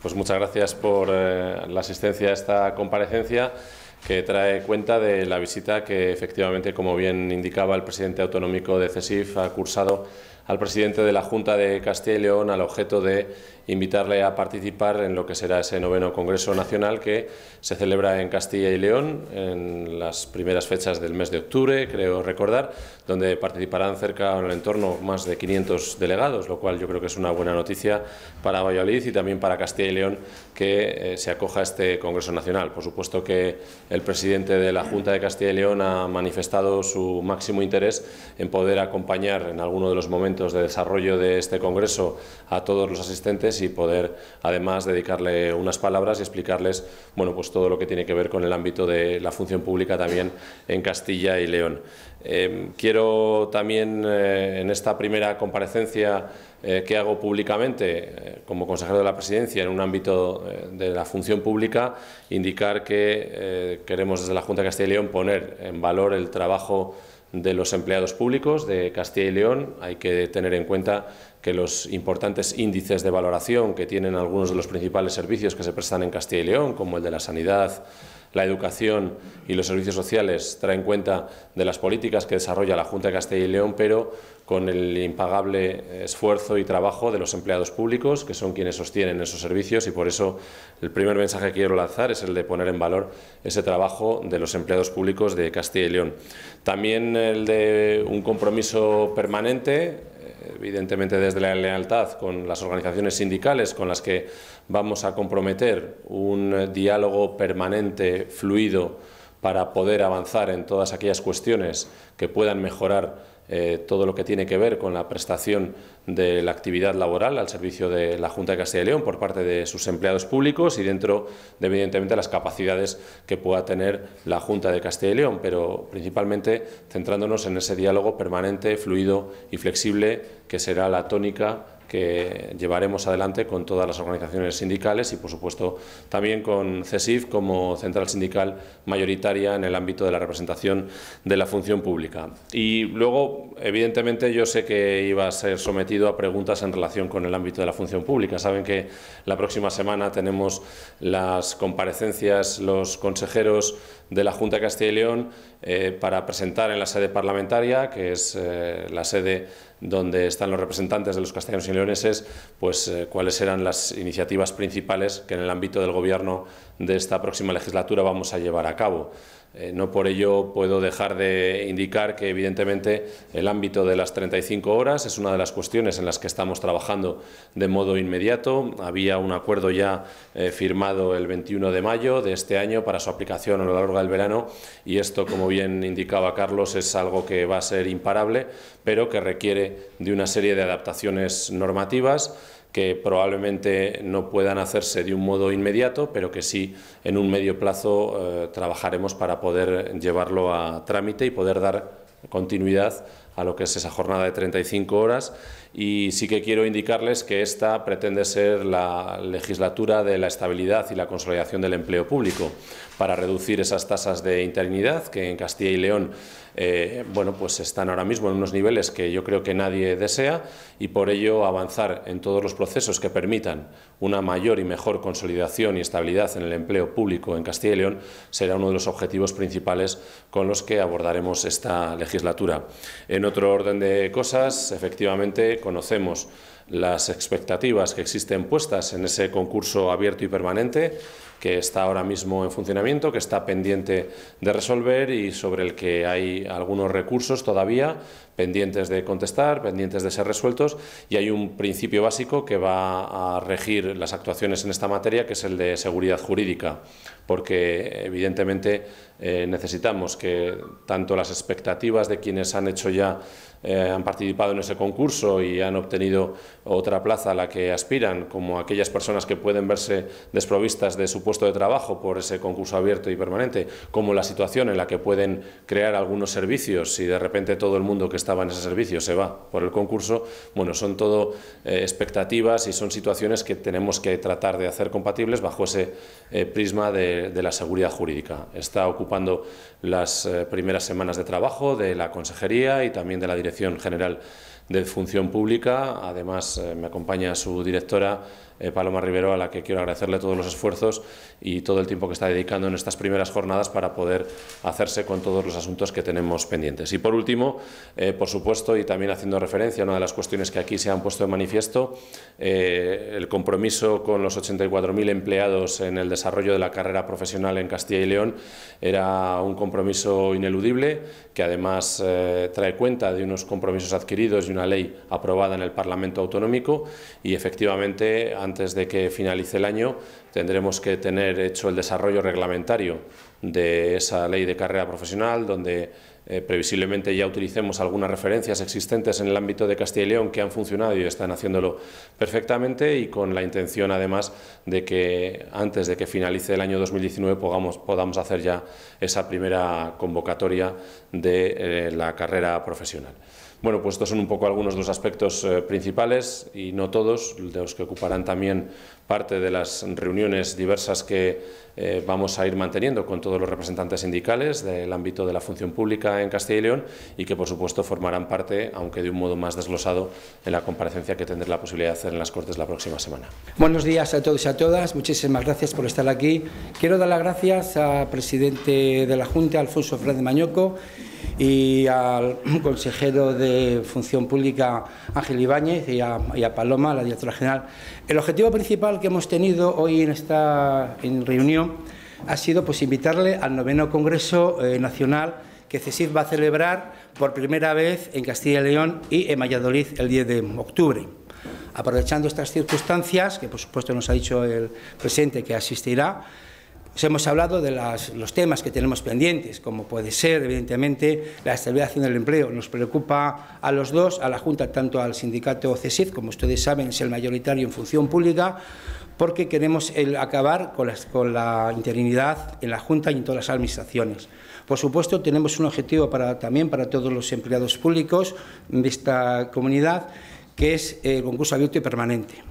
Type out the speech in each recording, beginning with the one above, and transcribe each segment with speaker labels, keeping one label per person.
Speaker 1: Pues muchas gracias por eh, la asistencia a esta comparecencia que trae cuenta de la visita que efectivamente, como bien indicaba el presidente autonómico de CESIF, ha cursado al presidente de la Junta de Castilla y León al objeto de invitarle a participar en lo que será ese noveno Congreso Nacional que se celebra en Castilla y León en las primeras fechas del mes de octubre, creo recordar, donde participarán cerca en el entorno más de 500 delegados, lo cual yo creo que es una buena noticia para Valladolid y también para Castilla y León que eh, se acoja a este Congreso Nacional. Por supuesto que el presidente de la Junta de Castilla y León ha manifestado su máximo interés en poder acompañar en alguno de los momentos de desarrollo de este congreso a todos los asistentes y poder además dedicarle unas palabras y explicarles bueno, pues todo lo que tiene que ver con el ámbito de la función pública también en Castilla y León. Eh, quiero también eh, en esta primera comparecencia eh, que hago públicamente eh, como consejero de la presidencia en un ámbito eh, de la función pública, indicar que eh, queremos desde la Junta de Castilla y León poner en valor el trabajo de los empleados públicos de Castilla y León. Hay que tener en cuenta que los importantes índices de valoración que tienen algunos de los principales servicios que se prestan en Castilla y León, como el de la sanidad, la educación y los servicios sociales, traen cuenta de las políticas que desarrolla la Junta de Castilla y León, pero con el impagable esfuerzo y trabajo de los empleados públicos, que son quienes sostienen esos servicios, y por eso el primer mensaje que quiero lanzar es el de poner en valor ese trabajo de los empleados públicos de Castilla y León. También el de un compromiso permanente evidentemente desde la lealtad con las organizaciones sindicales con las que vamos a comprometer un diálogo permanente, fluido, para poder avanzar en todas aquellas cuestiones que puedan mejorar eh, todo lo que tiene que ver con la prestación de la actividad laboral al servicio de la Junta de Castilla y León por parte de sus empleados públicos y dentro de, evidentemente, las capacidades que pueda tener la Junta de Castilla y León, pero principalmente centrándonos en ese diálogo permanente, fluido y flexible que será la tónica que llevaremos adelante con todas las organizaciones sindicales y, por supuesto, también con CESIF como central sindical mayoritaria en el ámbito de la representación de la función pública. Y luego, evidentemente, yo sé que iba a ser sometido a preguntas en relación con el ámbito de la función pública. Saben que la próxima semana tenemos las comparecencias, los consejeros de la Junta de Castilla y León eh, para presentar en la sede parlamentaria, que es eh, la sede donde están los representantes de los castellanos y leoneses, pues eh, cuáles eran las iniciativas principales que en el ámbito del gobierno de esta próxima legislatura vamos a llevar a cabo. Eh, no por ello puedo dejar de indicar que, evidentemente, el ámbito de las 35 horas es una de las cuestiones en las que estamos trabajando de modo inmediato. Había un acuerdo ya eh, firmado el 21 de mayo de este año para su aplicación a lo largo del verano y esto, como bien indicaba Carlos, es algo que va a ser imparable, pero que requiere de una serie de adaptaciones normativas que probablemente no puedan hacerse de un modo inmediato, pero que sí en un medio plazo eh, trabajaremos para poder llevarlo a trámite y poder dar continuidad a lo que es esa jornada de 35 horas y sí que quiero indicarles que esta pretende ser la legislatura de la estabilidad y la consolidación del empleo público para reducir esas tasas de interinidad que en Castilla y León eh, bueno, pues están ahora mismo en unos niveles que yo creo que nadie desea y por ello avanzar en todos los procesos que permitan una mayor y mejor consolidación y estabilidad en el empleo público en Castilla y León será uno de los objetivos principales con los que abordaremos esta legislatura legislatura. En otro orden de cosas, efectivamente, conocemos las expectativas que existen puestas en ese concurso abierto y permanente que está ahora mismo en funcionamiento, que está pendiente de resolver y sobre el que hay algunos recursos todavía pendientes de contestar, pendientes de ser resueltos y hay un principio básico que va a regir las actuaciones en esta materia, que es el de seguridad jurídica, porque evidentemente eh, necesitamos que tanto las expectativas de quienes han hecho ya, eh, han participado en ese concurso y han obtenido otra plaza a la que aspiran, como aquellas personas que pueden verse desprovistas de su puesto de trabajo por ese concurso abierto y permanente, como la situación en la que pueden crear algunos servicios y de repente todo el mundo que estaba en ese servicio se va por el concurso, bueno, son todo eh, expectativas y son situaciones que tenemos que tratar de hacer compatibles bajo ese eh, prisma de, la seguridad jurídica. Está ocupando las eh, primeras semanas de trabajo de la Consejería y también de la Dirección General de Función Pública. Además, eh, me acompaña su directora eh, Paloma Rivero, a la que quiero agradecerle todos los esfuerzos y todo el tiempo que está dedicando en estas primeras jornadas para poder hacerse con todos los asuntos que tenemos pendientes. Y por último, eh, por supuesto, y también haciendo referencia a una de las cuestiones que aquí se han puesto de manifiesto, eh, el compromiso con los 84.000 empleados en el desarrollo de la carrera profesional en Castilla y León era un compromiso ineludible que además trae cuenta de unos compromisos adquiridos y una ley aprobada en el Parlamento Autonómico y efectivamente antes de que finalice el año, tendremos que tener hecho el desarrollo reglamentario de esa ley de carrera profesional, donde eh, previsiblemente ya utilicemos algunas referencias existentes en el ámbito de Castilla y León que han funcionado y están haciéndolo perfectamente y con la intención además de que antes de que finalice el año 2019 podamos, podamos hacer ya esa primera convocatoria de eh, la carrera profesional. Bueno, pues estos son un poco algunos de los aspectos eh, principales y no todos, de los que ocuparán también parte de las reuniones diversas que vamos a ir manteniendo con todos los representantes sindicales del ámbito de la función pública en Castilla y León y que por supuesto formarán parte, aunque de un modo más desglosado, en la comparecencia que tendré la posibilidad de hacer en las Cortes la próxima semana.
Speaker 2: Buenos días a todos y a todas, muchísimas gracias por estar aquí. Quiero dar las gracias al presidente de la Junta, Alfonso Fred Mañoco, y al consejero de Función Pública, Ángel Ibáñez, y a, Paloma, la directora general. El objetivo principal que hemos tenido hoy en esta reunión ha sido pues invitarle al noveno Congreso eh, Nacional que CESID va a celebrar por primera vez en Castilla y León y en Valladolid el 10 de octubre. Aprovechando estas circunstancias, que por supuesto nos ha dicho el presidente que asistirá, hemos hablado de los temas que tenemos pendientes, como puede ser, evidentemente, la estabilización del empleo. Nos preocupa a los dos, a la Junta, tanto al sindicato CESID, como ustedes saben, es el mayoritario en función pública, porque queremos acabar con, la interinidad en la Junta y en todas las administraciones. Por supuesto, tenemos un objetivo también para todos los empleados públicos de esta comunidad, que es el concurso abierto y permanente.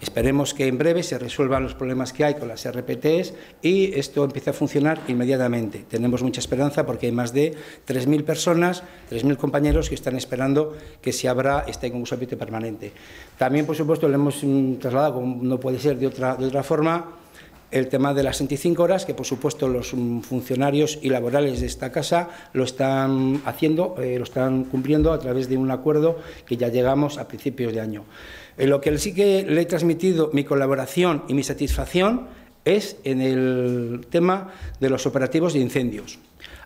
Speaker 2: Esperemos que en breve se resuelvan los problemas que hay con las RPTs y esto empiece a funcionar inmediatamente. Tenemos mucha esperanza porque hay más de 3.000 personas, 3.000 compañeros que están esperando que se abra este concurso permanente. También, por supuesto, le hemos mm, trasladado, como no puede ser de otra, de otra forma, el tema de las 25 horas, que por supuesto los funcionarios y laborales de esta casa lo están haciendo, eh, lo están cumpliendo a través de un acuerdo que ya llegamos a principios de año. En eh, lo que sí que le he transmitido mi colaboración y mi satisfacción es en el tema de los operativos de incendios.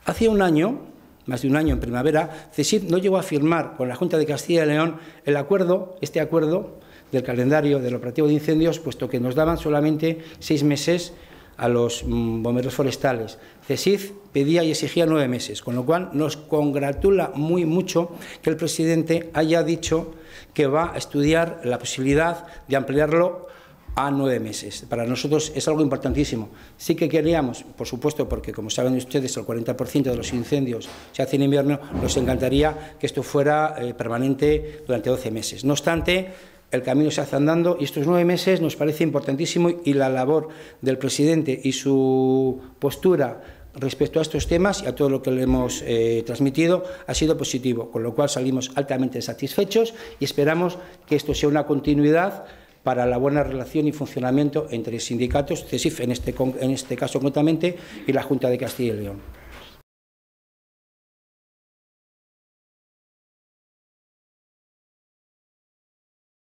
Speaker 2: Hace un año, más de un año en primavera, CESID no llegó a firmar con la Junta de Castilla y León el acuerdo, este acuerdo, del calendario del operativo de incendios, puesto que nos daban solamente seis meses a los mm, bomberos forestales. CESID pedía y exigía nueve meses, con lo cual nos congratula muy mucho que el presidente haya dicho que va a estudiar la posibilidad de ampliarlo a nueve meses. Para nosotros es algo importantísimo. Sí que queríamos, por supuesto, porque como saben ustedes, el 40% de los incendios se hacen en invierno, nos encantaría que esto fuera eh, permanente durante 12 meses. No obstante, el camino se hace andando y estos nueve meses nos parece importantísimo y la labor del presidente y su postura respecto a estos temas y a todo lo que le hemos eh, transmitido ha sido positivo, con lo cual salimos altamente satisfechos y esperamos que esto sea una continuidad para la buena relación y funcionamiento entre sindicatos, CESIF en este, en este caso concretamente, y la Junta de Castilla y León.